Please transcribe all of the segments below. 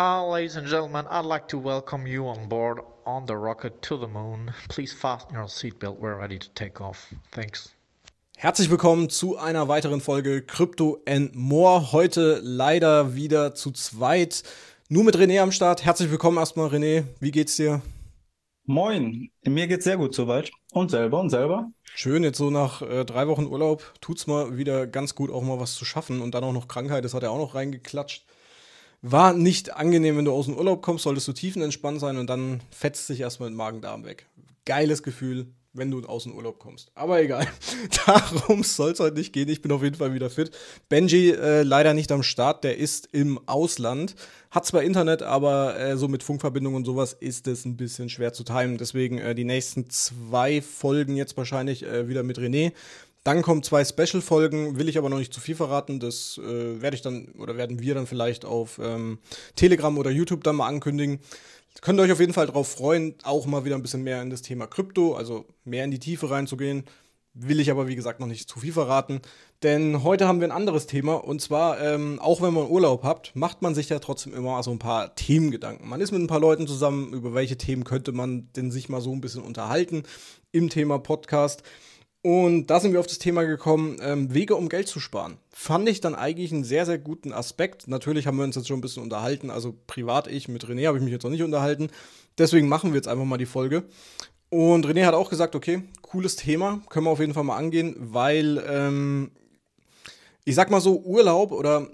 Hi, uh, ladies and gentlemen, I'd like to welcome you on board on the rocket to the moon. Please fasten your seatbelt, we're ready to take off. Thanks. Herzlich willkommen zu einer weiteren Folge Crypto and More. Heute leider wieder zu zweit. Nur mit René am Start. Herzlich willkommen erstmal, René. Wie geht's dir? Moin, mir geht's sehr gut soweit. Und selber und selber. Schön, jetzt so nach äh, drei Wochen Urlaub tut's mal wieder ganz gut, auch mal was zu schaffen. Und dann auch noch Krankheit, das hat er auch noch reingeklatscht. War nicht angenehm, wenn du aus dem Urlaub kommst, solltest du tiefenentspannt sein und dann fetzt sich erstmal den Magen-Darm weg. Geiles Gefühl, wenn du aus dem Urlaub kommst. Aber egal, darum soll es heute nicht gehen. Ich bin auf jeden Fall wieder fit. Benji äh, leider nicht am Start, der ist im Ausland. Hat zwar Internet, aber äh, so mit Funkverbindung und sowas ist es ein bisschen schwer zu timen. Deswegen äh, die nächsten zwei Folgen jetzt wahrscheinlich äh, wieder mit René. Dann kommen zwei Special-Folgen, will ich aber noch nicht zu viel verraten. Das äh, werde ich dann oder werden wir dann vielleicht auf ähm, Telegram oder YouTube dann mal ankündigen. Könnt ihr euch auf jeden Fall darauf freuen, auch mal wieder ein bisschen mehr in das Thema Krypto, also mehr in die Tiefe reinzugehen. Will ich aber, wie gesagt, noch nicht zu viel verraten. Denn heute haben wir ein anderes Thema. Und zwar, ähm, auch wenn man Urlaub hat, macht man sich ja trotzdem immer so ein paar Themengedanken. Man ist mit ein paar Leuten zusammen, über welche Themen könnte man denn sich mal so ein bisschen unterhalten im Thema Podcast. Und da sind wir auf das Thema gekommen, ähm, Wege, um Geld zu sparen. Fand ich dann eigentlich einen sehr, sehr guten Aspekt. Natürlich haben wir uns jetzt schon ein bisschen unterhalten. Also privat ich, mit René habe ich mich jetzt noch nicht unterhalten. Deswegen machen wir jetzt einfach mal die Folge. Und René hat auch gesagt, okay, cooles Thema, können wir auf jeden Fall mal angehen, weil ähm, ich sag mal so, Urlaub oder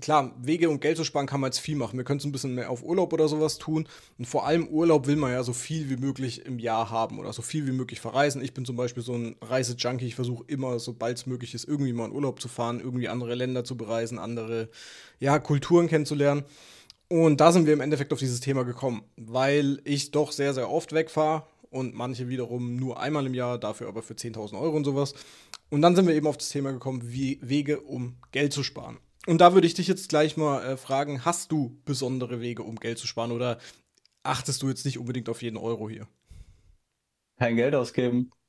klar, Wege und Geld zu sparen kann man jetzt viel machen. Wir können es ein bisschen mehr auf Urlaub oder sowas tun. Und vor allem Urlaub will man ja so viel wie möglich im Jahr haben oder so viel wie möglich verreisen. Ich bin zum Beispiel so ein Reisejunkie. Ich versuche immer, sobald es möglich ist, irgendwie mal in Urlaub zu fahren, irgendwie andere Länder zu bereisen, andere ja, Kulturen kennenzulernen. Und da sind wir im Endeffekt auf dieses Thema gekommen, weil ich doch sehr, sehr oft wegfahre und manche wiederum nur einmal im Jahr, dafür aber für 10.000 Euro und sowas. Und dann sind wir eben auf das Thema gekommen, wie Wege, um Geld zu sparen. Und da würde ich dich jetzt gleich mal äh, fragen, hast du besondere Wege, um Geld zu sparen oder achtest du jetzt nicht unbedingt auf jeden Euro hier? Kein Geld ausgeben.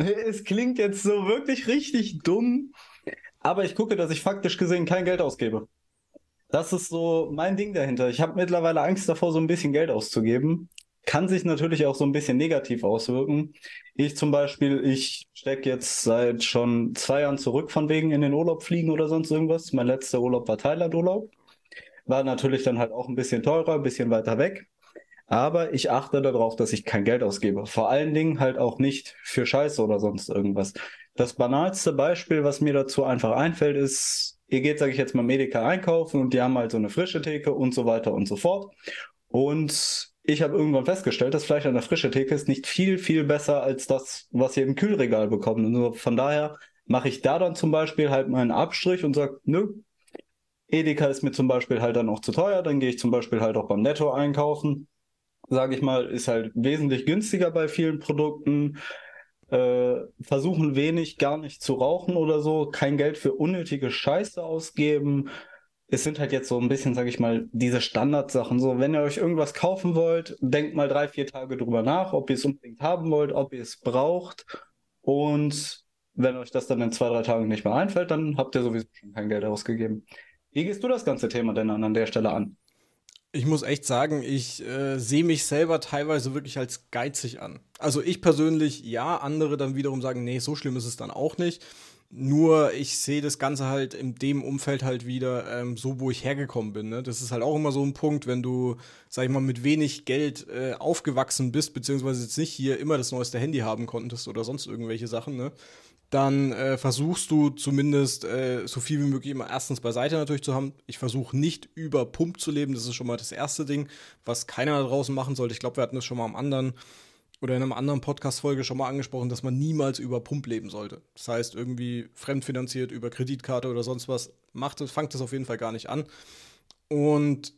Es klingt jetzt so wirklich richtig dumm, aber ich gucke, dass ich faktisch gesehen kein Geld ausgebe. Das ist so mein Ding dahinter. Ich habe mittlerweile Angst davor, so ein bisschen Geld auszugeben kann sich natürlich auch so ein bisschen negativ auswirken. Ich zum Beispiel, ich stecke jetzt seit schon zwei Jahren zurück von wegen in den Urlaub fliegen oder sonst irgendwas. Mein letzter Urlaub war Thailand-Urlaub. War natürlich dann halt auch ein bisschen teurer, ein bisschen weiter weg. Aber ich achte darauf, dass ich kein Geld ausgebe. Vor allen Dingen halt auch nicht für Scheiße oder sonst irgendwas. Das banalste Beispiel, was mir dazu einfach einfällt, ist, ihr geht, sage ich jetzt mal, Medica einkaufen und die haben halt so eine frische Theke und so weiter und so fort. Und ich habe irgendwann festgestellt, dass Fleisch an der frischen Theke ist nicht viel, viel besser als das, was ihr im Kühlregal bekommt. Und von daher mache ich da dann zum Beispiel halt meinen Abstrich und sage, nö, Edeka ist mir zum Beispiel halt dann auch zu teuer, dann gehe ich zum Beispiel halt auch beim Netto einkaufen. Sage ich mal, ist halt wesentlich günstiger bei vielen Produkten. Äh, versuchen wenig, gar nicht zu rauchen oder so, kein Geld für unnötige Scheiße ausgeben, es sind halt jetzt so ein bisschen, sage ich mal, diese Standardsachen. So, wenn ihr euch irgendwas kaufen wollt, denkt mal drei, vier Tage drüber nach, ob ihr es unbedingt haben wollt, ob ihr es braucht. Und wenn euch das dann in zwei, drei Tagen nicht mehr einfällt, dann habt ihr sowieso schon kein Geld ausgegeben. Wie gehst du das ganze Thema denn an, an der Stelle an? ich muss echt sagen, ich äh, sehe mich selber teilweise wirklich als geizig an. Also ich persönlich ja, andere dann wiederum sagen, nee, so schlimm ist es dann auch nicht. Nur ich sehe das Ganze halt in dem Umfeld halt wieder ähm, so, wo ich hergekommen bin. Ne? Das ist halt auch immer so ein Punkt, wenn du, sag ich mal, mit wenig Geld äh, aufgewachsen bist, beziehungsweise jetzt nicht hier immer das neueste Handy haben konntest oder sonst irgendwelche Sachen. Ne? dann äh, versuchst du zumindest äh, so viel wie möglich immer erstens beiseite natürlich zu haben. Ich versuche nicht über Pump zu leben, das ist schon mal das erste Ding, was keiner da draußen machen sollte. Ich glaube, wir hatten das schon mal am anderen oder in einem anderen Podcast-Folge schon mal angesprochen, dass man niemals über Pump leben sollte. Das heißt, irgendwie fremdfinanziert über Kreditkarte oder sonst was, macht fangt das auf jeden Fall gar nicht an. Und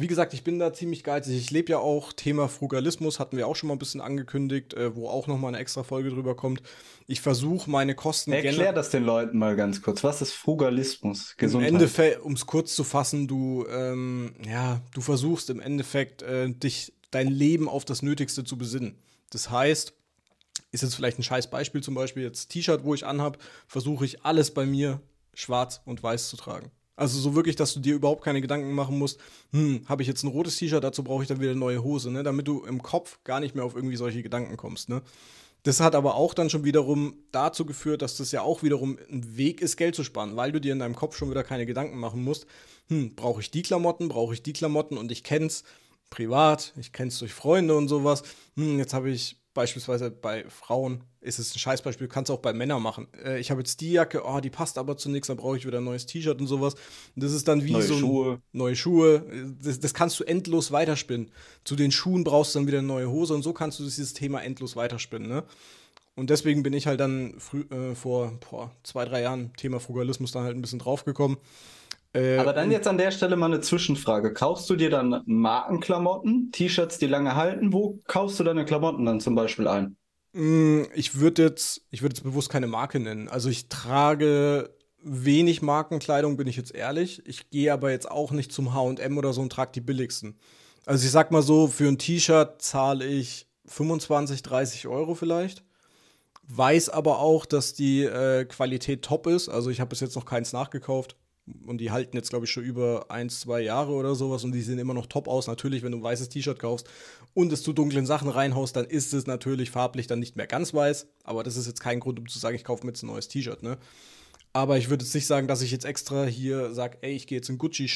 wie gesagt, ich bin da ziemlich geizig. Ich lebe ja auch Thema Frugalismus, hatten wir auch schon mal ein bisschen angekündigt, äh, wo auch noch mal eine extra Folge drüber kommt. Ich versuche meine Kosten. Erklär das den Leuten mal ganz kurz. Was ist Frugalismus? Gesundheit. Im Endeffekt, um es kurz zu fassen, du ähm, ja, du versuchst im Endeffekt äh, dich dein Leben auf das Nötigste zu besinnen. Das heißt, ist jetzt vielleicht ein scheiß Beispiel, zum Beispiel jetzt T-Shirt, wo ich anhab, versuche ich alles bei mir schwarz und weiß zu tragen. Also so wirklich, dass du dir überhaupt keine Gedanken machen musst, hm, habe ich jetzt ein rotes T-Shirt, dazu brauche ich dann wieder eine neue Hose, ne? Damit du im Kopf gar nicht mehr auf irgendwie solche Gedanken kommst, ne? Das hat aber auch dann schon wiederum dazu geführt, dass das ja auch wiederum ein Weg ist, Geld zu sparen, weil du dir in deinem Kopf schon wieder keine Gedanken machen musst, hm, brauche ich die Klamotten, brauche ich die Klamotten und ich kenne es privat, ich kenne es durch Freunde und sowas, hm, jetzt habe ich beispielsweise bei Frauen ist es ein Scheißbeispiel, kannst du auch bei Männern machen. Äh, ich habe jetzt die Jacke, oh, die passt aber zu nichts, dann brauche ich wieder ein neues T-Shirt und sowas. Und das ist dann wie neue so Schuhe. neue Schuhe. Das, das, kannst du endlos weiterspinnen. Zu den Schuhen brauchst du dann wieder eine neue Hose und so kannst du dieses Thema endlos weiterspinnen. Ne? Und deswegen bin ich halt dann früh, äh, vor boah, zwei, drei Jahren Thema Frugalismus dann halt ein bisschen draufgekommen. gekommen äh, Aber dann jetzt an der Stelle mal eine Zwischenfrage. Kaufst du dir dann Markenklamotten, T-Shirts, die lange halten? Wo kaufst du deine Klamotten dann zum Beispiel ein? Mm, ich würde jetzt, ich jetzt bewusst keine Marke nennen. Also ich trage wenig Markenkleidung, bin ich jetzt ehrlich. Ich gehe aber jetzt auch nicht zum HM oder so und trage die billigsten. Also ich sag mal so, für ein T-Shirt zahle ich 25, 30 Euro vielleicht. Weiß aber auch, dass die äh, Qualität top ist. Also ich habe bis jetzt noch keins nachgekauft und die halten jetzt, glaube ich, schon über ein, zwei Jahre oder sowas und die sehen immer noch top aus. Natürlich, wenn du ein weißes T-Shirt kaufst und es zu dunklen Sachen reinhaust, dann ist es natürlich farblich dann nicht mehr ganz weiß. Aber das ist jetzt kein Grund, um zu sagen, ich kaufe mir jetzt ein neues T-Shirt, ne? Aber ich würde jetzt nicht sagen, dass ich jetzt extra hier sage, ey, ich gehe jetzt in Gucci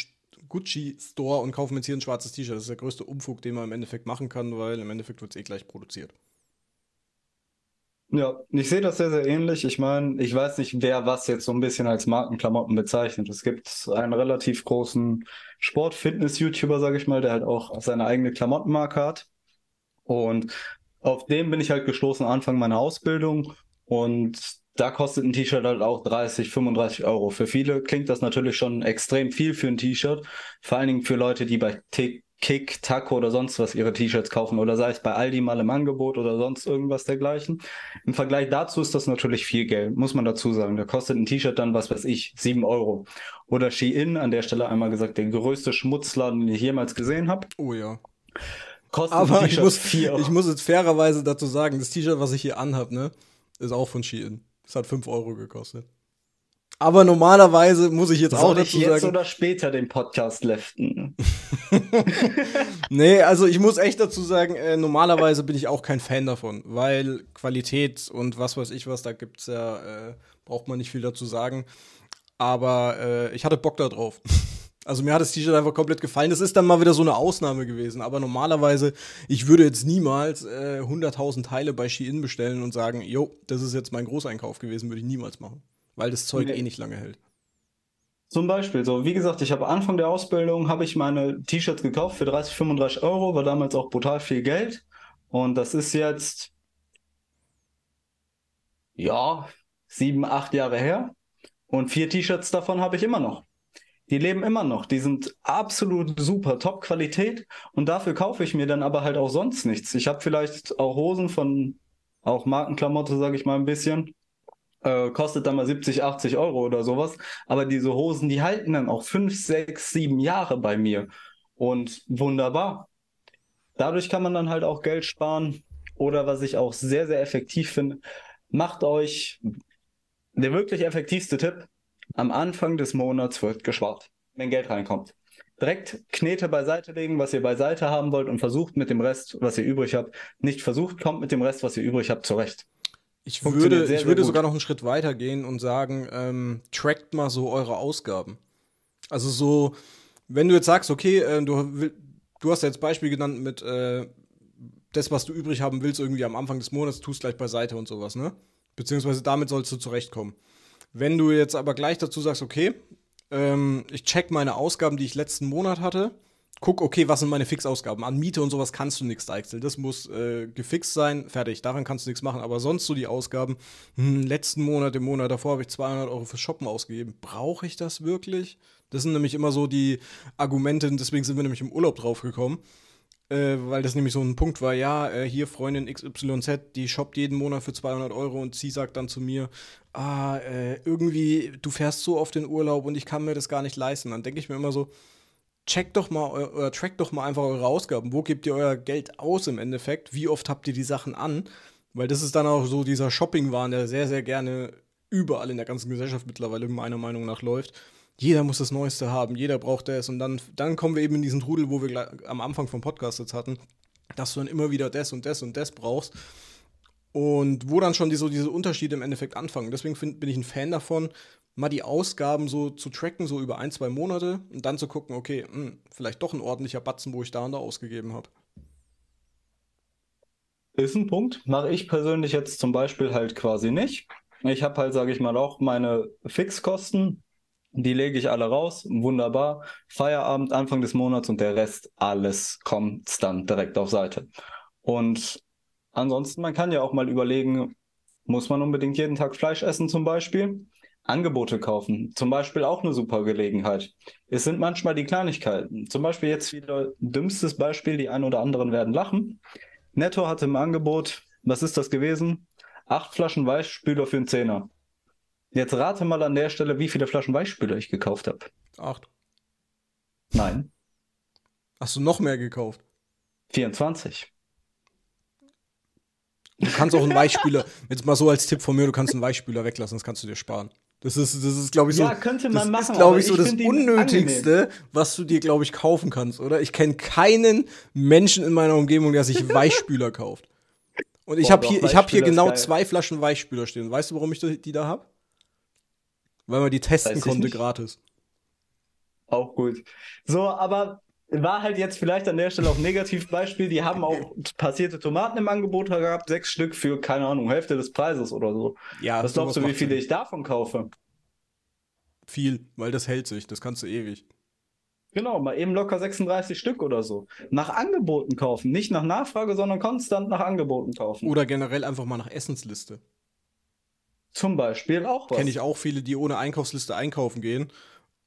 Gucci-Store und kaufe mir jetzt hier ein schwarzes T-Shirt. Das ist der größte Umfug, den man im Endeffekt machen kann, weil im Endeffekt wird es eh gleich produziert. Ja, ich sehe das sehr, sehr ähnlich. Ich meine, ich weiß nicht, wer was jetzt so ein bisschen als Markenklamotten bezeichnet. Es gibt einen relativ großen Sport-Fitness-YouTuber, sage ich mal, der halt auch seine eigene Klamottenmarke hat. Und auf dem bin ich halt gestoßen Anfang meiner Ausbildung. Und da kostet ein T-Shirt halt auch 30, 35 Euro. Für viele klingt das natürlich schon extrem viel für ein T-Shirt. Vor allen Dingen für Leute, die bei T Kick, Taco oder sonst was ihre T-Shirts kaufen oder sei es bei Aldi mal im Angebot oder sonst irgendwas dergleichen. Im Vergleich dazu ist das natürlich viel Geld, muss man dazu sagen. Da kostet ein T-Shirt dann, was weiß ich, 7 Euro. Oder Shein, an der Stelle einmal gesagt, der größte Schmutzladen, den ich jemals gesehen habe. Oh ja. Kostet Aber ein ich muss, 4 Euro. ich muss jetzt fairerweise dazu sagen, das T-Shirt, was ich hier anhabe, ne, ist auch von Shein. Es hat 5 Euro gekostet. Aber normalerweise muss ich jetzt Soll auch dazu ich jetzt sagen, oder später den Podcast leften. nee, also ich muss echt dazu sagen, äh, normalerweise bin ich auch kein Fan davon, weil Qualität und was weiß ich was, da gibt es ja, äh, braucht man nicht viel dazu sagen. Aber äh, ich hatte Bock da drauf. Also mir hat das T-Shirt einfach komplett gefallen. Das ist dann mal wieder so eine Ausnahme gewesen. Aber normalerweise, ich würde jetzt niemals äh, 100.000 Teile bei Shein bestellen und sagen, jo, das ist jetzt mein Großeinkauf gewesen, würde ich niemals machen weil das Zeug nee. eh nicht lange hält. Zum Beispiel, so wie gesagt, ich habe Anfang der Ausbildung, habe ich meine T-Shirts gekauft für 30, 35 Euro, war damals auch brutal viel Geld. Und das ist jetzt, ja, sieben, acht Jahre her. Und vier T-Shirts davon habe ich immer noch. Die leben immer noch. Die sind absolut super, Top-Qualität. Und dafür kaufe ich mir dann aber halt auch sonst nichts. Ich habe vielleicht auch Hosen von auch Markenklamotte, sage ich mal ein bisschen. Äh, kostet dann mal 70, 80 Euro oder sowas. Aber diese Hosen, die halten dann auch 5, 6, 7 Jahre bei mir. Und wunderbar. Dadurch kann man dann halt auch Geld sparen. Oder was ich auch sehr, sehr effektiv finde, macht euch der wirklich effektivste Tipp. Am Anfang des Monats wird gespart, wenn Geld reinkommt. Direkt Knete beiseite legen, was ihr beiseite haben wollt und versucht mit dem Rest, was ihr übrig habt. Nicht versucht, kommt mit dem Rest, was ihr übrig habt, zurecht ich würde, sehr, ich würde sogar noch einen Schritt weiter gehen und sagen, ähm, trackt mal so eure Ausgaben. Also so, wenn du jetzt sagst, okay, äh, du, du hast ja jetzt Beispiel genannt mit äh, das, was du übrig haben willst, irgendwie am Anfang des Monats, tust gleich beiseite und sowas, ne? Beziehungsweise damit sollst du zurechtkommen. Wenn du jetzt aber gleich dazu sagst, okay, ähm, ich check meine Ausgaben, die ich letzten Monat hatte, guck, okay, was sind meine Fixausgaben? An Miete und sowas kannst du nichts Deichsel. Das muss äh, gefixt sein, fertig. Daran kannst du nichts machen. Aber sonst so die Ausgaben, hm, letzten Monat, im Monat davor habe ich 200 Euro für Shoppen ausgegeben. Brauche ich das wirklich? Das sind nämlich immer so die Argumente, deswegen sind wir nämlich im Urlaub draufgekommen. Äh, weil das nämlich so ein Punkt war, ja, äh, hier Freundin XYZ, die shoppt jeden Monat für 200 Euro und sie sagt dann zu mir, ah, äh, irgendwie, du fährst so oft in Urlaub und ich kann mir das gar nicht leisten. Dann denke ich mir immer so, checkt doch mal oder trackt doch mal einfach eure Ausgaben. Wo gebt ihr euer Geld aus im Endeffekt? Wie oft habt ihr die Sachen an? Weil das ist dann auch so dieser Shopping-Wahn, der sehr, sehr gerne überall in der ganzen Gesellschaft mittlerweile meiner Meinung nach läuft. Jeder muss das Neueste haben, jeder braucht das. Und dann, dann kommen wir eben in diesen Trudel, wo wir am Anfang vom Podcast jetzt hatten, dass du dann immer wieder das und das und das brauchst. Und wo dann schon die, so diese Unterschiede im Endeffekt anfangen. Deswegen find, bin ich ein Fan davon, mal die Ausgaben so zu tracken, so über ein, zwei Monate und dann zu gucken, okay, mh, hm, vielleicht doch ein ordentlicher Batzen, wo ich da und da ausgegeben habe. Ist ein Punkt. Mache ich persönlich jetzt zum Beispiel halt quasi nicht. Ich habe halt, sage ich mal, auch meine Fixkosten. Die lege ich alle raus. Wunderbar. Feierabend, Anfang des Monats und der Rest, alles kommt dann direkt auf Seite. Und ansonsten, man kann ja auch mal überlegen, muss man unbedingt jeden Tag Fleisch essen zum Beispiel? Angebote kaufen. Zum Beispiel auch eine super Gelegenheit. Es sind manchmal die Kleinigkeiten. Zum Beispiel jetzt wieder dümmstes Beispiel, die ein oder anderen werden lachen. Netto hatte im Angebot, was ist das gewesen? Acht Flaschen Weichspüler für einen Zehner. Jetzt rate mal an der Stelle, wie viele Flaschen Weichspüler ich gekauft habe. Acht. Nein. Hast du noch mehr gekauft? 24. Du kannst auch einen Weichspüler, jetzt mal so als Tipp von mir, du kannst einen Weichspüler weglassen, das kannst du dir sparen. Das ist, das ist glaube ich, so, ja, könnte man das machen, ist, glaube ich, so ich das Unnötigste, was du dir, glaube ich, kaufen kannst, oder? Ich kenne keinen Menschen in meiner Umgebung, der sich Weichspüler kauft. Und ich habe hier, ich hab hier genau zwei Flaschen Weichspüler stehen. Weißt du, warum ich die da habe? Weil man die testen konnte nicht. gratis. Auch gut. So, aber war halt jetzt vielleicht an der Stelle auch ein Negativbeispiel. Die haben auch passierte Tomaten im Angebot gehabt, sechs Stück für, keine Ahnung, Hälfte des Preises oder so. Ja, was glaubst du, wie viele ich davon kaufe? Viel, weil das hält sich, das kannst du ewig. Genau, mal eben locker 36 Stück oder so. Nach Angeboten kaufen, nicht nach Nachfrage, sondern konstant nach Angeboten kaufen. Oder generell einfach mal nach Essensliste. Zum Beispiel auch was. Kenne ich auch viele, die ohne Einkaufsliste einkaufen gehen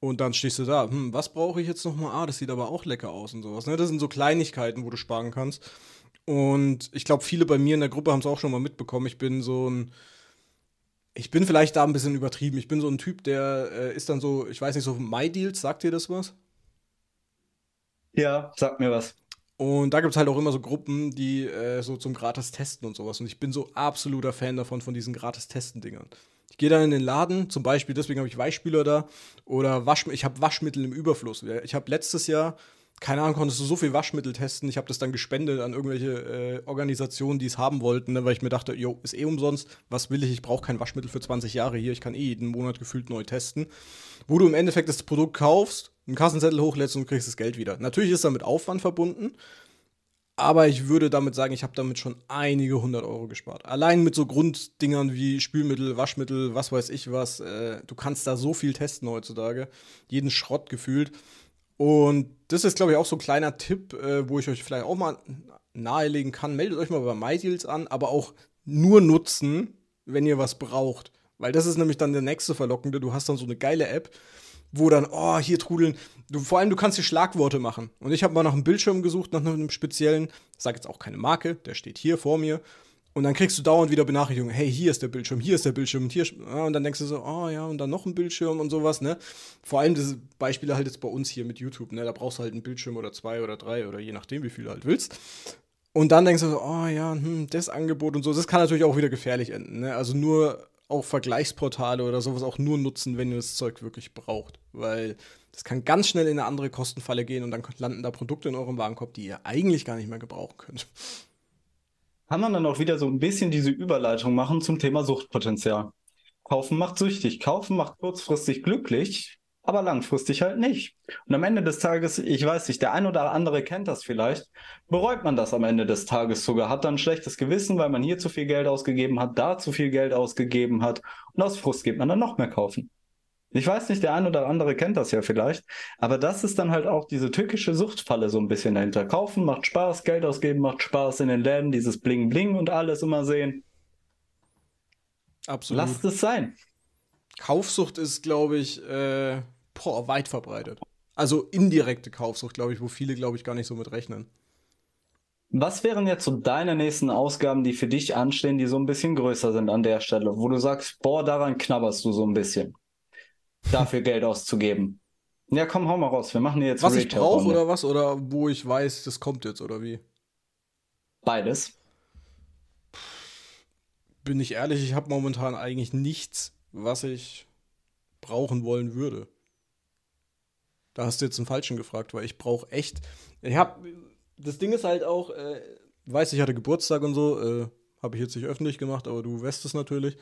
und dann stehst du da, hm, was brauche ich jetzt nochmal? Ah, das sieht aber auch lecker aus und sowas. Ne? Das sind so Kleinigkeiten, wo du sparen kannst. Und ich glaube, viele bei mir in der Gruppe haben es auch schon mal mitbekommen. Ich bin so ein, ich bin vielleicht da ein bisschen übertrieben. Ich bin so ein Typ, der äh, ist dann so, ich weiß nicht, so My-Deals, sagt dir das was? Ja, sagt mir was. Und da gibt es halt auch immer so Gruppen, die äh, so zum Gratis-Testen und sowas. Und ich bin so absoluter Fan davon, von diesen Gratis-Testen-Dingern. Ich gehe dann in den Laden, zum Beispiel, deswegen habe ich Weichspüler da oder Wasch, ich habe Waschmittel im Überfluss. Ich habe letztes Jahr, keine Ahnung, konntest du so viel Waschmittel testen. Ich habe das dann gespendet an irgendwelche äh, Organisationen, die es haben wollten, ne, weil ich mir dachte, jo, ist eh umsonst, was will ich? Ich brauche kein Waschmittel für 20 Jahre hier, ich kann eh jeden Monat gefühlt neu testen. Wo du im Endeffekt das Produkt kaufst, einen Kassenzettel hochlädst und kriegst das Geld wieder. Natürlich ist damit Aufwand verbunden. Aber ich würde damit sagen, ich habe damit schon einige hundert Euro gespart. Allein mit so Grunddingern wie Spülmittel, Waschmittel, was weiß ich was. Äh, du kannst da so viel testen heutzutage. Jeden Schrott gefühlt. Und das ist, glaube ich, auch so ein kleiner Tipp, äh, wo ich euch vielleicht auch mal nahelegen kann. Meldet euch mal bei MyDeals an, aber auch nur nutzen, wenn ihr was braucht. Weil das ist nämlich dann der nächste Verlockende. Du hast dann so eine geile App wo dann, oh, hier trudeln. Du, vor allem, du kannst hier Schlagworte machen. Und ich habe mal nach einem Bildschirm gesucht, nach einem speziellen, sag jetzt auch keine Marke, der steht hier vor mir. Und dann kriegst du dauernd wieder Benachrichtigungen, hey, hier ist der Bildschirm, hier ist der Bildschirm und hier. Und dann denkst du so, oh ja, und dann noch ein Bildschirm und sowas, ne? Vor allem diese Beispiele halt jetzt bei uns hier mit YouTube, ne? Da brauchst du halt einen Bildschirm oder zwei oder drei oder je nachdem, wie viel du halt willst. Und dann denkst du so, oh ja, hm, das Angebot und so. Das kann natürlich auch wieder gefährlich enden, ne? Also nur auch Vergleichsportale oder sowas auch nur nutzen, wenn ihr das Zeug wirklich braucht. Weil das kann ganz schnell in eine andere Kostenfalle gehen und dann landen da Produkte in eurem Warenkorb, die ihr eigentlich gar nicht mehr gebrauchen könnt. Kann man dann auch wieder so ein bisschen diese Überleitung machen zum Thema Suchtpotenzial. Kaufen macht süchtig, kaufen macht kurzfristig glücklich, aber langfristig halt nicht. Und am Ende des Tages, ich weiß nicht, der ein oder andere kennt das vielleicht, bereut man das am Ende des Tages sogar, hat dann ein schlechtes Gewissen, weil man hier zu viel Geld ausgegeben hat, da zu viel Geld ausgegeben hat und aus Frust geht man dann noch mehr kaufen. Ich weiß nicht, der ein oder andere kennt das ja vielleicht, aber das ist dann halt auch diese tückische Suchtfalle so ein bisschen dahinter. Kaufen macht Spaß, Geld ausgeben macht Spaß in den Läden, dieses Bling Bling und alles immer sehen. Absolut. Lasst es sein. Kaufsucht ist, glaube ich, äh, boah, weit verbreitet. Also indirekte Kaufsucht, glaube ich, wo viele, glaube ich, gar nicht so mit rechnen. Was wären jetzt so deine nächsten Ausgaben, die für dich anstehen, die so ein bisschen größer sind an der Stelle, wo du sagst, boah, daran knabberst du so ein bisschen, dafür Geld auszugeben? Ja, komm, hau mal raus. Wir machen jetzt. Was Retail ich brauche oder was? Oder wo ich weiß, das kommt jetzt oder wie? Beides. Bin ich ehrlich, ich habe momentan eigentlich nichts, was ich brauchen wollen würde. Da hast du jetzt einen falschen gefragt, weil ich brauche echt. Ich habe. Das Ding ist halt auch, äh, weiß, ich hatte Geburtstag und so, äh, habe ich jetzt nicht öffentlich gemacht, aber du weißt es natürlich.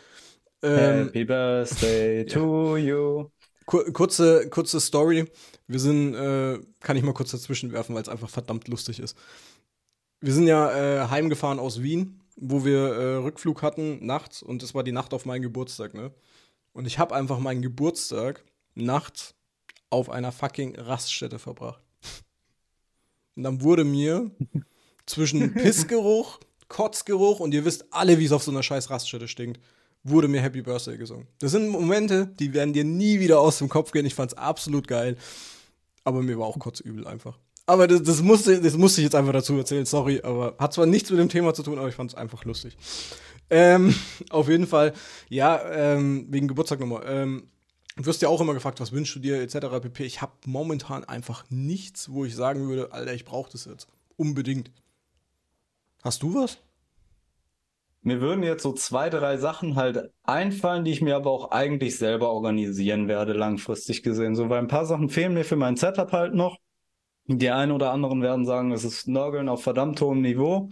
Ähm, Happy Birthday to you. Kur kurze, kurze Story. Wir sind, äh, kann ich mal kurz dazwischen werfen, weil es einfach verdammt lustig ist. Wir sind ja äh, heimgefahren aus Wien, wo wir äh, Rückflug hatten nachts und es war die Nacht auf meinen Geburtstag, ne? Und ich habe einfach meinen Geburtstag nachts auf einer fucking Raststätte verbracht. Und dann wurde mir zwischen Pissgeruch, Kotzgeruch und ihr wisst alle, wie es auf so einer scheiß Raststätte stinkt, wurde mir Happy Birthday gesungen. Das sind Momente, die werden dir nie wieder aus dem Kopf gehen. Ich fand es absolut geil. Aber mir war auch kotzübel einfach. Aber das, das, musste, das musste ich jetzt einfach dazu erzählen, sorry. Aber hat zwar nichts mit dem Thema zu tun, aber ich fand es einfach lustig. Ähm, auf jeden Fall, ja, ähm, wegen Geburtstag nochmal. Ähm, Du wirst ja auch immer gefragt, was wünschst du dir, etc. pp. Ich habe momentan einfach nichts, wo ich sagen würde, Alter, ich brauche das jetzt. Unbedingt. Hast du was? Mir würden jetzt so zwei, drei Sachen halt einfallen, die ich mir aber auch eigentlich selber organisieren werde, langfristig gesehen. So, weil ein paar Sachen fehlen mir für mein Setup halt noch. Die einen oder anderen werden sagen, es ist Nörgeln auf verdammt hohem Niveau.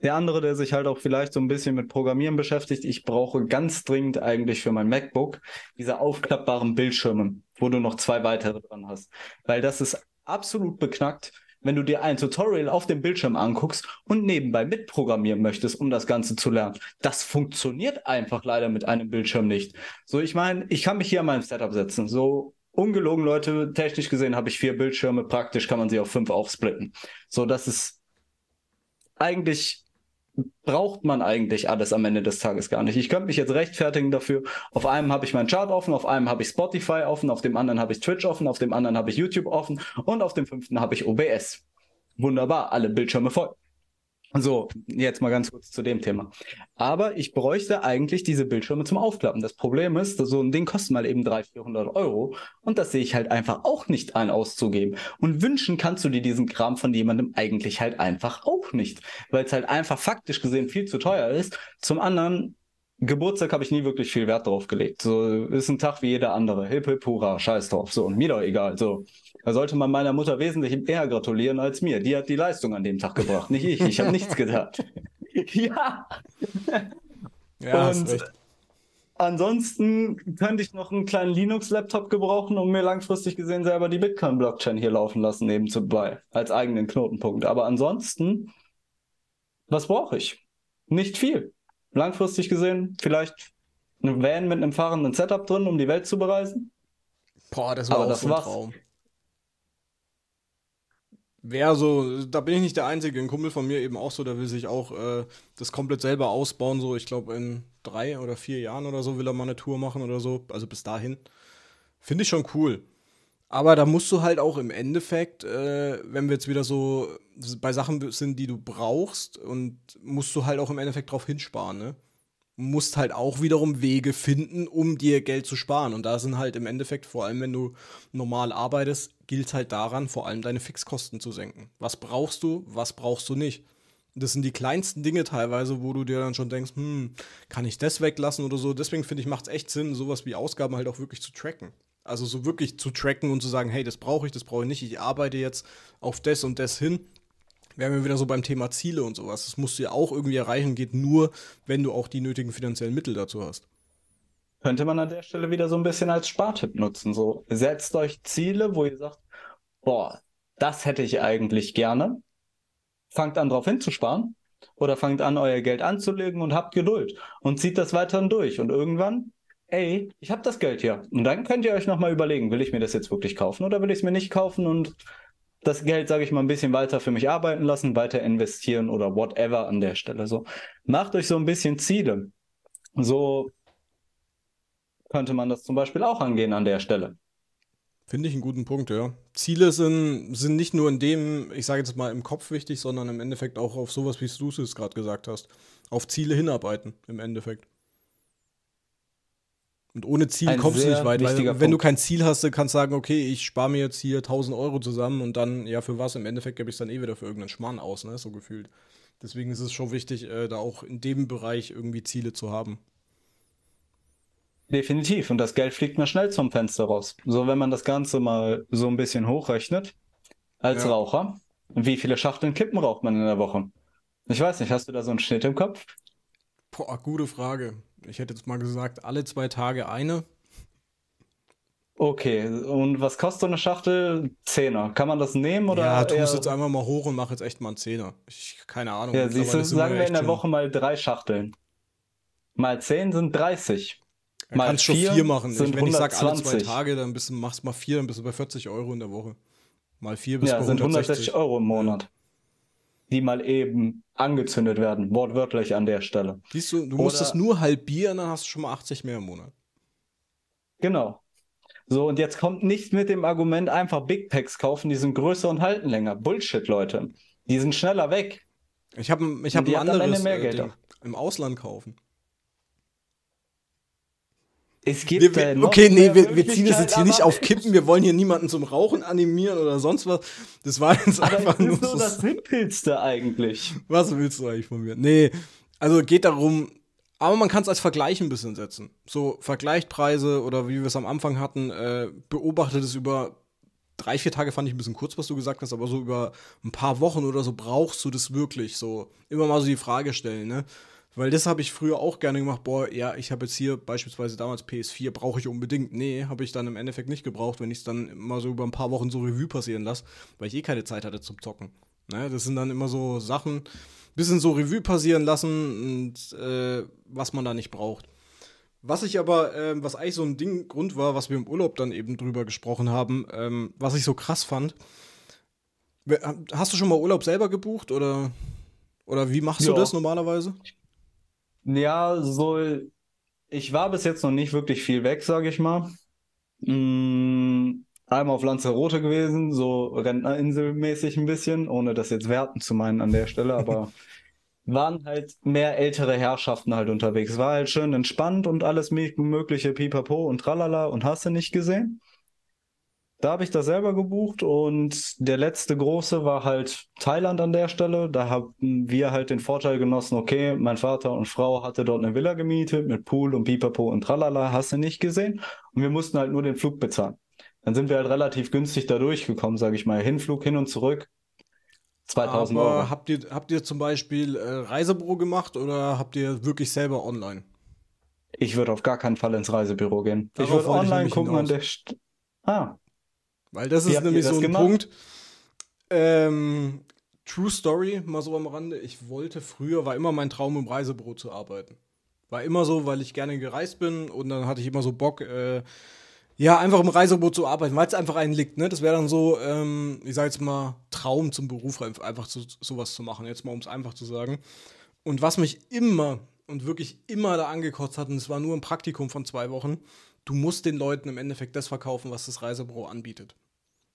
Der andere, der sich halt auch vielleicht so ein bisschen mit Programmieren beschäftigt, ich brauche ganz dringend eigentlich für mein MacBook diese aufklappbaren Bildschirme, wo du noch zwei weitere dran hast. Weil das ist absolut beknackt, wenn du dir ein Tutorial auf dem Bildschirm anguckst und nebenbei mitprogrammieren möchtest, um das Ganze zu lernen. Das funktioniert einfach leider mit einem Bildschirm nicht. So, ich meine, ich kann mich hier an meinem Setup setzen. So ungelogen, Leute, technisch gesehen habe ich vier Bildschirme, praktisch kann man sie auf fünf aufsplitten. So, das ist eigentlich braucht man eigentlich alles am Ende des Tages gar nicht. Ich könnte mich jetzt rechtfertigen dafür. Auf einem habe ich meinen Chart offen, auf einem habe ich Spotify offen, auf dem anderen habe ich Twitch offen, auf dem anderen habe ich YouTube offen und auf dem fünften habe ich OBS. Wunderbar, alle Bildschirme voll. So, jetzt mal ganz kurz zu dem Thema. Aber ich bräuchte eigentlich diese Bildschirme zum Aufklappen. Das Problem ist, so ein Ding kostet mal eben 300, 400 Euro und das sehe ich halt einfach auch nicht ein auszugeben. Und wünschen kannst du dir diesen Kram von jemandem eigentlich halt einfach auch nicht, weil es halt einfach faktisch gesehen viel zu teuer ist. Zum anderen Geburtstag habe ich nie wirklich viel Wert drauf gelegt. So ist ein Tag wie jeder andere. Hip hip hurra, scheiß drauf. So, und mir doch egal. So, da sollte man meiner Mutter wesentlich eher gratulieren als mir. Die hat die Leistung an dem Tag gebracht, nicht ich. Ich habe nichts gedacht. ja. Ja, und ansonsten könnte ich noch einen kleinen Linux-Laptop gebrauchen um mir langfristig gesehen selber die Bitcoin-Blockchain hier laufen lassen, nebenbei, als eigenen Knotenpunkt. Aber ansonsten, was brauche ich? Nicht viel langfristig gesehen vielleicht eine Van mit einem fahrenden Setup drin, um die Welt zu bereisen. Boah, das war auch das so ein war's. Traum. Wäre so, da bin ich nicht der Einzige. Ein Kumpel von mir eben auch so, der will sich auch äh, das komplett selber ausbauen. So, ich glaube, in drei oder vier Jahren oder so will er mal eine Tour machen oder so. Also bis dahin. Finde ich schon cool. Aber da musst du halt auch im Endeffekt, äh, wenn wir jetzt wieder so bei Sachen sind, die du brauchst, und musst du halt auch im Endeffekt drauf hinsparen, ne? Musst halt auch wiederum Wege finden, um dir Geld zu sparen. Und da sind halt im Endeffekt, vor allem wenn du normal arbeitest, gilt halt daran, vor allem deine Fixkosten zu senken. Was brauchst du, was brauchst du nicht? Das sind die kleinsten Dinge teilweise, wo du dir dann schon denkst, hm, kann ich das weglassen oder so. Deswegen finde ich, macht es echt Sinn, sowas wie Ausgaben halt auch wirklich zu tracken. Also so wirklich zu tracken und zu sagen, hey, das brauche ich, das brauche ich nicht, ich arbeite jetzt auf das und das hin. Wären wir wieder so beim Thema Ziele und sowas. Das musst du ja auch irgendwie erreichen, geht nur, wenn du auch die nötigen finanziellen Mittel dazu hast könnte man an der Stelle wieder so ein bisschen als Spartipp nutzen. So, setzt euch Ziele, wo ihr sagt, boah, das hätte ich eigentlich gerne. Fangt an, darauf hinzusparen oder fangt an, euer Geld anzulegen und habt Geduld und zieht das weiterhin durch. Und irgendwann ey, ich habe das Geld hier. Und dann könnt ihr euch nochmal überlegen, will ich mir das jetzt wirklich kaufen oder will ich es mir nicht kaufen und das Geld, sage ich mal, ein bisschen weiter für mich arbeiten lassen, weiter investieren oder whatever an der Stelle. So macht euch so ein bisschen Ziele. So könnte man das zum Beispiel auch angehen an der Stelle. Finde ich einen guten Punkt, ja. Ziele sind, sind nicht nur in dem, ich sage jetzt mal, im Kopf wichtig, sondern im Endeffekt auch auf sowas, wie du es gerade gesagt hast. Auf Ziele hinarbeiten, im Endeffekt. Und ohne Ziel Ein kommst du nicht weit. Weil, wenn Punkt. du kein Ziel hast, dann kannst du sagen, okay, ich spare mir jetzt hier 1000 Euro zusammen und dann, ja, für was? Im Endeffekt gebe ich es dann eh wieder für irgendeinen Schmarrn aus, ne? So gefühlt. Deswegen ist es schon wichtig, äh, da auch in dem Bereich irgendwie Ziele zu haben. Definitiv. Und das Geld fliegt mir schnell zum Fenster raus. So, wenn man das Ganze mal so ein bisschen hochrechnet, als ja. Raucher, wie viele Schachteln Kippen raucht man in der Woche? Ich weiß nicht, hast du da so einen Schnitt im Kopf? Boah, gute Frage ich hätte jetzt mal gesagt, alle zwei Tage eine. Okay, und was kostet so eine Schachtel? Zehner. Kann man das nehmen oder? Ja, es jetzt einfach mal hoch und mach jetzt echt mal einen Zehner. Ich, keine Ahnung. Ja, siehst du, sagen wir in der Woche mal drei Schachteln. Mal zehn sind 30. Ja, kannst schon vier machen. Sind ich, wenn 120. ich sage alle zwei Tage, dann bist du, machst mal vier, dann bist du bei 40 Euro in der Woche. Mal vier bis ja, bei sind 160. Euro im Monat die mal eben angezündet werden, wortwörtlich an der Stelle. Siehst du, du musst es nur halbieren, dann hast du schon mal 80 mehr im Monat. Genau. So, und jetzt kommt nicht mit dem Argument, einfach Big Packs kaufen, die sind größer und halten länger. Bullshit, Leute. Die sind schneller weg. Ich habe ich hab ein anderes mehr äh, Geld äh, Im Ausland kaufen. Es gibt wir, wir, okay, nee, wir, wir ziehen das jetzt hier nicht auf Kippen. Wir wollen hier niemanden zum Rauchen animieren oder sonst was. Das war jetzt aber einfach nur so das Simpelste eigentlich. Was willst du eigentlich von mir? Nee, also geht darum, aber man kann es als Vergleich ein bisschen setzen. So vergleicht Preise oder wie wir es am Anfang hatten, äh, beobachtet es über drei, vier Tage fand ich ein bisschen kurz, was du gesagt hast, aber so über ein paar Wochen oder so brauchst du das wirklich. So immer mal so die Frage stellen, ne? Weil das habe ich früher auch gerne gemacht. Boah, ja, ich habe jetzt hier beispielsweise damals PS4, brauche ich unbedingt. Nee, habe ich dann im Endeffekt nicht gebraucht, wenn ich es dann mal so über ein paar Wochen so Revue passieren lasse, weil ich eh keine Zeit hatte zum Zocken. Ne? Das sind dann immer so Sachen, bisschen so Revue passieren lassen und äh, was man da nicht braucht. Was ich aber, äh, was eigentlich so ein Ding Grund war, was wir im Urlaub dann eben drüber gesprochen haben, ähm, was ich so krass fand. Hast du schon mal Urlaub selber gebucht oder, oder wie machst ja. du das normalerweise? Ich ja, soll. Ich war bis jetzt noch nicht wirklich viel weg, sage ich mal. Mm, einmal auf Lanzarote gewesen, so Rentnerinselmäßig ein bisschen, ohne das jetzt werten zu meinen an der Stelle, aber waren halt mehr ältere Herrschaften halt unterwegs. War halt schön entspannt und alles mögliche, pipapo und tralala und hast du nicht gesehen. Da habe ich das selber gebucht und der letzte große war halt Thailand an der Stelle. Da haben wir halt den Vorteil genossen, okay, mein Vater und Frau hatte dort eine Villa gemietet mit Pool und Pipapo und Tralala, hast du nicht gesehen. Und wir mussten halt nur den Flug bezahlen. Dann sind wir halt relativ günstig da durchgekommen, sage ich mal. Hinflug hin und zurück, 2000 Aber Euro. Habt ihr, habt ihr zum Beispiel äh, Reisebüro gemacht oder habt ihr wirklich selber online? Ich würde auf gar keinen Fall ins Reisebüro gehen. Darauf ich würde online ich gucken hinaus. an der St Ah, weil das ist nämlich so ein gemacht? Punkt. Ähm, True Story, mal so am Rande. Ich wollte früher, war immer mein Traum, im Reisebüro zu arbeiten. War immer so, weil ich gerne gereist bin und dann hatte ich immer so Bock, äh, ja, einfach im Reisebüro zu arbeiten, weil es einfach einen liegt. Ne? Das wäre dann so, ähm, ich sage jetzt mal, Traum zum Beruf, einfach zu, sowas zu machen. Jetzt mal, um es einfach zu sagen. Und was mich immer und wirklich immer da angekotzt hat, und es war nur ein Praktikum von zwei Wochen, du musst den Leuten im Endeffekt das verkaufen, was das Reisebüro anbietet.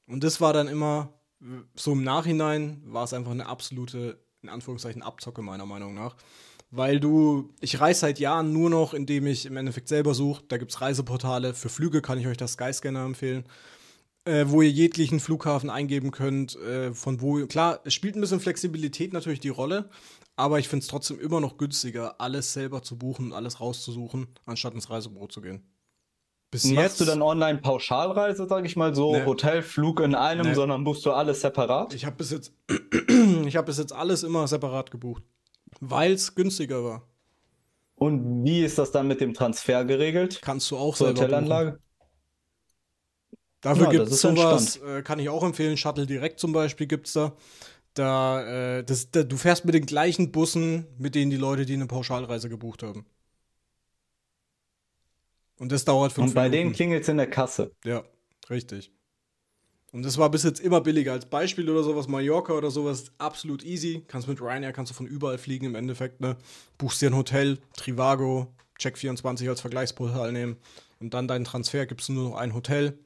Und das war dann immer, so im Nachhinein war es einfach eine absolute, in Anführungszeichen, Abzocke meiner Meinung nach. Weil du, ich reise seit Jahren nur noch, indem ich im Endeffekt selber suche. Da gibt es Reiseportale. Für Flüge kann ich euch das Skyscanner empfehlen. Äh, wo ihr jeglichen Flughafen eingeben könnt, äh, von wo. Klar, es spielt ein bisschen Flexibilität natürlich die Rolle, aber ich finde es trotzdem immer noch günstiger, alles selber zu buchen und alles rauszusuchen, anstatt ins Reisebüro zu gehen. Bis Machst jetzt? du dann online Pauschalreise, sag ich mal so, nee. Hotel, in einem, nee. sondern buchst du alles separat? Ich habe bis jetzt, ich habe bis jetzt alles immer separat gebucht, weil es günstiger war. Und wie ist das dann mit dem Transfer geregelt? Kannst du auch Zur selber Hotelanlage? Buchen. Dafür ja, gibt es sowas, äh, kann ich auch empfehlen. Shuttle Direkt zum Beispiel gibt es da. Da, äh, das, da. Du fährst mit den gleichen Bussen, mit denen die Leute, die eine Pauschalreise gebucht haben. Und das dauert fünf Und bei Minuten. denen klingelt es in der Kasse. Ja, richtig. Und das war bis jetzt immer billiger. Als Beispiel oder sowas, Mallorca oder sowas, absolut easy. Kannst mit Ryanair, kannst du von überall fliegen im Endeffekt, ne? Buchst dir ein Hotel, Trivago, Check24 als Vergleichsportal nehmen und dann deinen Transfer gibst du nur noch ein Hotel,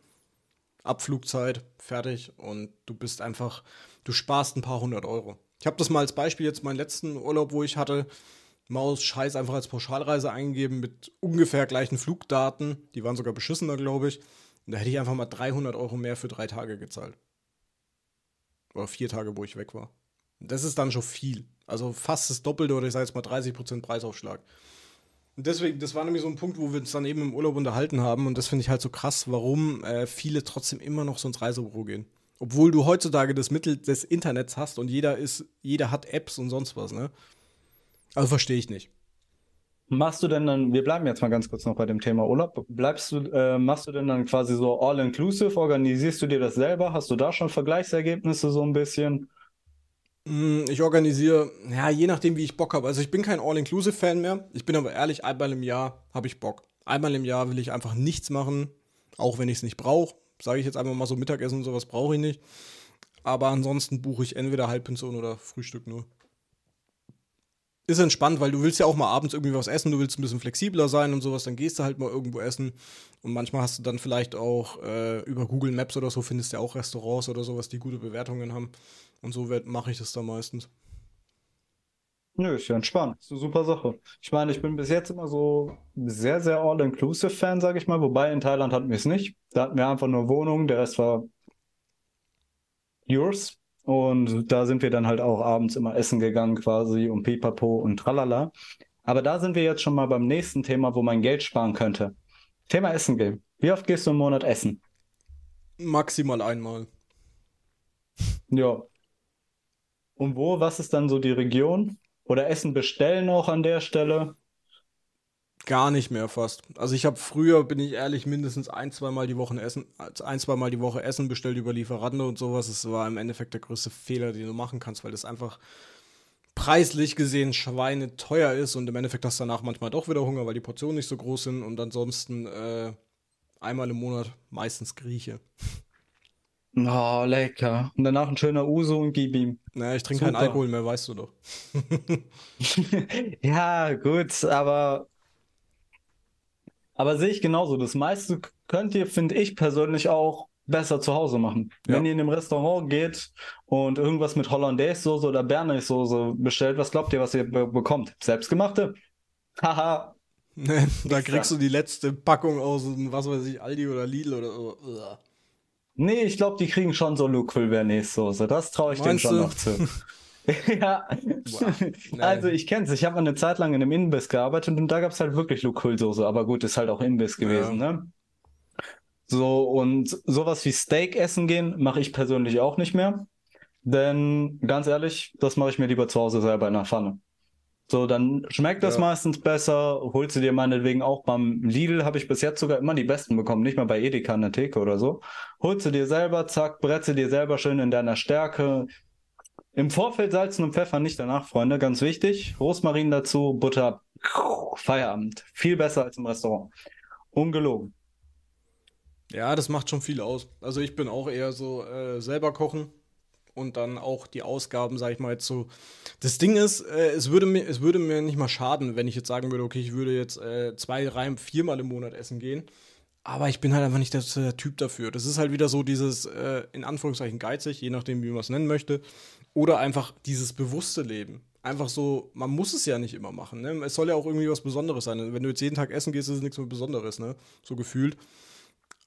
Abflugzeit, fertig und du bist einfach, du sparst ein paar hundert Euro. Ich habe das mal als Beispiel jetzt meinen letzten Urlaub, wo ich hatte, Maus Scheiß einfach als Pauschalreise eingeben mit ungefähr gleichen Flugdaten. Die waren sogar beschissener, glaube ich. Und da hätte ich einfach mal 300 Euro mehr für drei Tage gezahlt. Oder vier Tage, wo ich weg war. Das ist dann schon viel. Also fast das Doppelte oder ich sage jetzt mal 30% Preisaufschlag. Und deswegen, das war nämlich so ein Punkt, wo wir uns dann eben im Urlaub unterhalten haben. Und das finde ich halt so krass, warum äh, viele trotzdem immer noch so ins Reisebüro gehen. Obwohl du heutzutage das Mittel des Internets hast und jeder ist, jeder hat Apps und sonst was, ne? Also verstehe ich nicht. Machst du denn dann, wir bleiben jetzt mal ganz kurz noch bei dem Thema Urlaub, bleibst du, äh, machst du denn dann quasi so all-inclusive, organisierst du dir das selber, hast du da schon Vergleichsergebnisse so ein bisschen? Hm, ich organisiere, ja, je nachdem, wie ich Bock habe. Also ich bin kein All-Inclusive-Fan mehr. Ich bin aber ehrlich, einmal im Jahr habe ich Bock. Einmal im Jahr will ich einfach nichts machen, auch wenn ich es nicht brauche. Sage ich jetzt einfach mal so Mittagessen und sowas brauche ich nicht. Aber ansonsten buche ich entweder Halbpension oder Frühstück nur ist entspannt, weil du willst ja auch mal abends irgendwie was essen, du willst ein bisschen flexibler sein und sowas, dann gehst du halt mal irgendwo essen und manchmal hast du dann vielleicht auch äh, über Google Maps oder so findest du ja auch Restaurants oder sowas, die gute Bewertungen haben und so mache ich das da meistens. Nö, ist ja entspannt. Ist eine super Sache. Ich meine, ich bin bis jetzt immer so sehr, sehr All-Inclusive-Fan, sage ich mal. Wobei in Thailand hatten wir es nicht. Da hatten wir einfach nur Wohnungen. Der Rest war yours. Und da sind wir dann halt auch abends immer essen gegangen quasi und pipapo und tralala. Aber da sind wir jetzt schon mal beim nächsten Thema, wo man Geld sparen könnte. Thema Essen gehen. Wie oft gehst du im Monat essen? Maximal einmal. Ja. Und wo, was ist dann so die Region? Oder Essen bestellen auch an der Stelle? Gar nicht mehr fast. Also ich habe früher, bin ich ehrlich, mindestens ein, zweimal die Woche Essen, ein, zweimal die Woche Essen bestellt über Lieferanten und sowas. Es war im Endeffekt der größte Fehler, den du machen kannst, weil das einfach preislich gesehen Schweine teuer ist und im Endeffekt hast du danach manchmal doch wieder Hunger, weil die Portionen nicht so groß sind und ansonsten äh, einmal im Monat meistens Grieche. Oh, lecker. Und danach ein schöner Uso und gib ihm. Naja, ich trinke keinen Alkohol mehr, weißt du doch. ja, gut, aber aber sehe ich genauso. Das meiste könnt ihr, finde ich persönlich, auch besser zu Hause machen. Ja. Wenn ihr in einem Restaurant geht und irgendwas mit Hollandaise-Soße oder bernays soße bestellt, was glaubt ihr, was ihr be bekommt? Selbstgemachte? Haha. da kriegst du die letzte Packung aus, was weiß ich, Aldi oder Lidl oder so. Nee, ich glaube, die kriegen schon so Luke Soße. Das traue ich Meinst denen schon du? noch zu. ja. Wow. Also ich kenn's. Ich habe eine Zeit lang in einem Imbiss gearbeitet und da gab's halt wirklich Lukulsoße, aber gut, ist halt auch Imbiss gewesen, ja. ne? So, und sowas wie Steak essen gehen mache ich persönlich auch nicht mehr. Denn ganz ehrlich, das mache ich mir lieber zu Hause selber in der Pfanne. So, dann schmeckt das ja. meistens besser, holst du dir meinetwegen auch beim Lidl, habe ich bis jetzt sogar immer die besten bekommen, nicht mal bei Edeka in der Theke oder so. Holst du dir selber, zack, bretze dir selber schön in deiner Stärke, im Vorfeld salzen und pfeffern, nicht danach, Freunde. Ganz wichtig. Rosmarin dazu, Butter, Feierabend. Viel besser als im Restaurant. Ungelogen. Ja, das macht schon viel aus. Also ich bin auch eher so äh, selber kochen und dann auch die Ausgaben, sag ich mal, jetzt so. Das Ding ist, äh, es, würde mir, es würde mir nicht mal schaden, wenn ich jetzt sagen würde, okay, ich würde jetzt äh, zwei, drei, viermal im Monat essen gehen. Aber ich bin halt einfach nicht der, der Typ dafür. Das ist halt wieder so dieses, äh, in Anführungszeichen, geizig, je nachdem, wie man es nennen möchte. Oder einfach dieses bewusste Leben. Einfach so, man muss es ja nicht immer machen. Ne? Es soll ja auch irgendwie was Besonderes sein. Wenn du jetzt jeden Tag essen gehst, ist es nichts mehr Besonderes, ne? So gefühlt.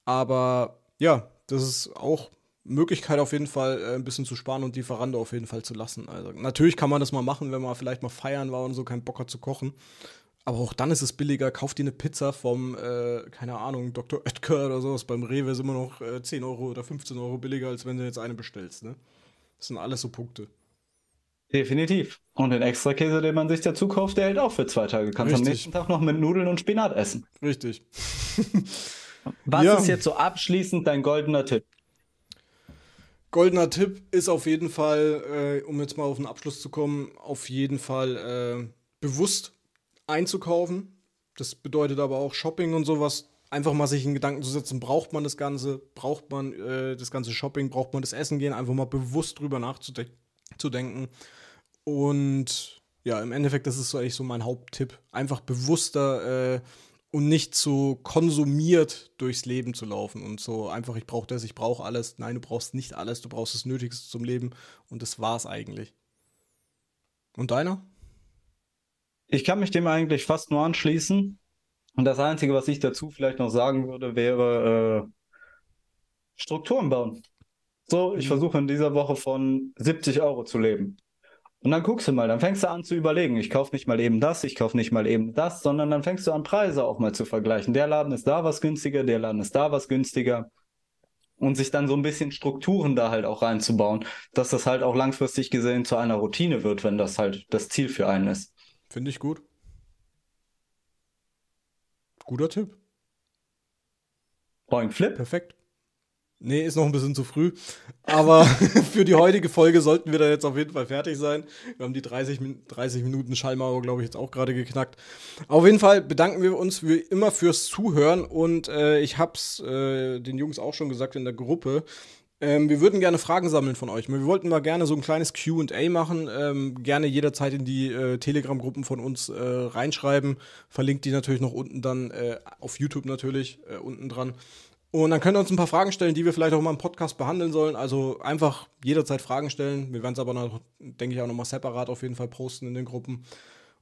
Aber ja, das ist auch Möglichkeit auf jeden Fall äh, ein bisschen zu sparen und die Lieferando auf jeden Fall zu lassen. Also natürlich kann man das mal machen, wenn man vielleicht mal feiern war und so keinen Bock hat zu kochen. Aber auch dann ist es billiger. Kauf dir eine Pizza vom, äh, keine Ahnung, Dr. Oetker oder sowas. Beim Rewe ist immer noch äh, 10 Euro oder 15 Euro billiger, als wenn du jetzt eine bestellst. Ne? Das sind alles so Punkte. Definitiv. Und den Extrakäse, den man sich dazu kauft, der hält auch für zwei Tage. Kannst Richtig. am nächsten Tag noch mit Nudeln und Spinat essen. Richtig. Was ja. ist jetzt so abschließend dein goldener Tipp? Goldener Tipp ist auf jeden Fall, äh, um jetzt mal auf den Abschluss zu kommen, auf jeden Fall äh, bewusst einzukaufen. Das bedeutet aber auch Shopping und sowas. Einfach mal sich in Gedanken zu setzen, braucht man das Ganze, braucht man äh, das ganze Shopping, braucht man das Essen gehen, einfach mal bewusst drüber nachzudenken. Und ja, im Endeffekt, das ist eigentlich so mein Haupttipp. Einfach bewusster äh, und nicht so konsumiert durchs Leben zu laufen und so einfach, ich brauche das, ich brauche alles. Nein, du brauchst nicht alles, du brauchst das Nötigste zum Leben und das war's eigentlich. Und deiner? Ich kann mich dem eigentlich fast nur anschließen. Und das Einzige, was ich dazu vielleicht noch sagen würde, wäre äh, Strukturen bauen. So, ich mhm. versuche in dieser Woche von 70 Euro zu leben. Und dann guckst du mal, dann fängst du an zu überlegen, ich kaufe nicht mal eben das, ich kaufe nicht mal eben das, sondern dann fängst du an, Preise auch mal zu vergleichen. Der Laden ist da was günstiger, der Laden ist da was günstiger. Und sich dann so ein bisschen Strukturen da halt auch reinzubauen, dass das halt auch langfristig gesehen zu einer Routine wird, wenn das halt das Ziel für einen ist. Finde ich gut. Guter Tipp. Point Flip? Perfekt. Nee, ist noch ein bisschen zu früh. Aber für die heutige Folge sollten wir da jetzt auf jeden Fall fertig sein. Wir haben die 30, 30 Minuten Schallmauer, glaube ich, jetzt auch gerade geknackt. Auf jeden Fall bedanken wir uns wie immer fürs Zuhören. Und äh, ich habe es äh, den Jungs auch schon gesagt in der Gruppe. Ähm, wir würden gerne Fragen sammeln von euch. Wir wollten mal gerne so ein kleines QA machen. Ähm, gerne jederzeit in die äh, Telegram-Gruppen von uns äh, reinschreiben. Verlinkt die natürlich noch unten dann, äh, auf YouTube natürlich, äh, unten dran. Und dann könnt ihr uns ein paar Fragen stellen, die wir vielleicht auch mal im Podcast behandeln sollen. Also einfach jederzeit Fragen stellen. Wir werden es aber, noch, denke ich, auch nochmal separat auf jeden Fall posten in den Gruppen.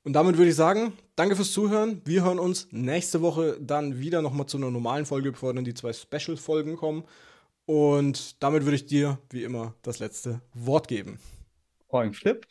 Und damit würde ich sagen, danke fürs Zuhören. Wir hören uns nächste Woche dann wieder nochmal zu einer normalen Folge, bevor dann die zwei Special-Folgen kommen. Und damit würde ich dir, wie immer, das letzte Wort geben. Eugen Flip.